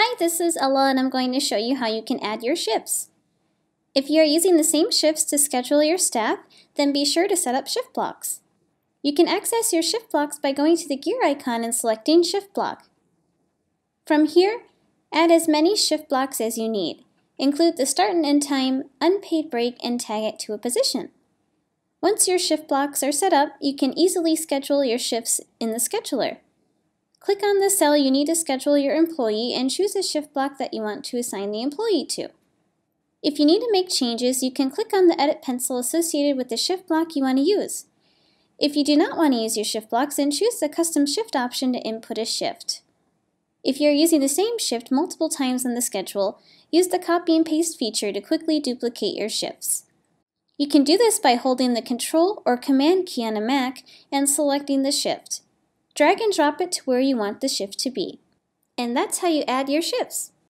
Hi, this is Ella and I'm going to show you how you can add your shifts. If you are using the same shifts to schedule your staff, then be sure to set up shift blocks. You can access your shift blocks by going to the gear icon and selecting shift block. From here, add as many shift blocks as you need. Include the start and end time, unpaid break, and tag it to a position. Once your shift blocks are set up, you can easily schedule your shifts in the scheduler. Click on the cell you need to schedule your employee and choose a shift block that you want to assign the employee to. If you need to make changes, you can click on the edit pencil associated with the shift block you want to use. If you do not want to use your shift blocks, then choose the custom shift option to input a shift. If you're using the same shift multiple times in the schedule, use the copy and paste feature to quickly duplicate your shifts. You can do this by holding the Control or Command key on a Mac and selecting the shift. Drag and drop it to where you want the shift to be. And that's how you add your shifts.